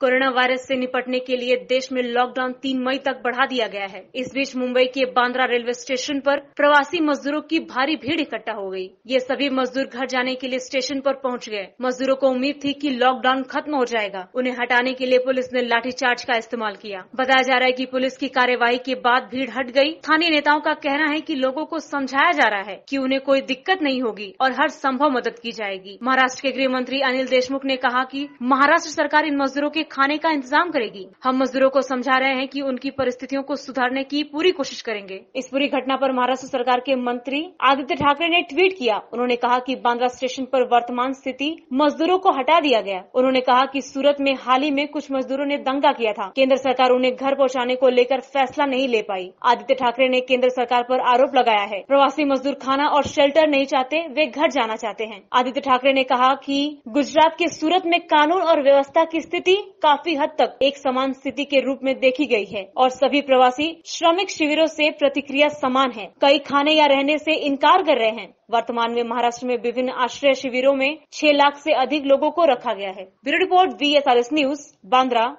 corona virus से निपटने के लिए देश में लॉकडाउन तीन मई तक बढ़ा दिया गया है इस बीच मुंबई के बांद्रा रेलवे स्टेशन पर प्रवासी मजदूरों की भारी भीड़ इकट्ठा हो गई ये सभी मजदूर घर जाने के लिए स्टेशन पर पहुंच गए मजदूरों को उम्मीद थी कि लॉकडाउन खत्म हो जाएगा उन्हें हटाने के लिए पुलिस ने लाठीचार्ज का इस्तेमाल किया बताया जा रहा है की पुलिस की कार्यवाही के बाद भीड़ हट गयी स्थानीय नेताओं का कहना है की लोगों को समझाया जा रहा है की उन्हें कोई दिक्कत नहीं होगी और हर संभव मदद की जाएगी महाराष्ट्र के गृह मंत्री अनिल देशमुख ने कहा की महाराष्ट्र सरकार इन मजदूरों के खाने का इंतजाम करेगी हम मजदूरों को समझा रहे हैं कि उनकी परिस्थितियों को सुधारने की पूरी कोशिश करेंगे इस पूरी घटना पर महाराष्ट्र सरकार के मंत्री आदित्य ठाकरे ने ट्वीट किया उन्होंने कहा कि बांद्रा स्टेशन पर वर्तमान स्थिति मजदूरों को हटा दिया गया उन्होंने कहा कि सूरत में हाल ही में कुछ मजदूरों ने दंगा किया था केंद्र सरकार उन्हें घर पहुंचाने को लेकर फैसला नहीं ले पाई आदित्य ठाकरे ने केंद्र सरकार पर आरोप लगाया है प्रवासी मजदूर खाना और शेल्टर नहीं चाहते वे घर जाना चाहते हैं आदित्य ठाकरे ने कहा कि गुजरात के सूरत में कानून और व्यवस्था की स्थिति काफी हद तक एक समान स्थिति के रूप में देखी गई है और सभी प्रवासी श्रमिक शिविरों से प्रतिक्रिया समान है कई खाने या रहने से इनकार कर रहे हैं वर्तमान में महाराष्ट्र में विभिन्न आश्रय शिविरों में छह लाख से अधिक लोगों को रखा गया है bureau report B S R S news Bandra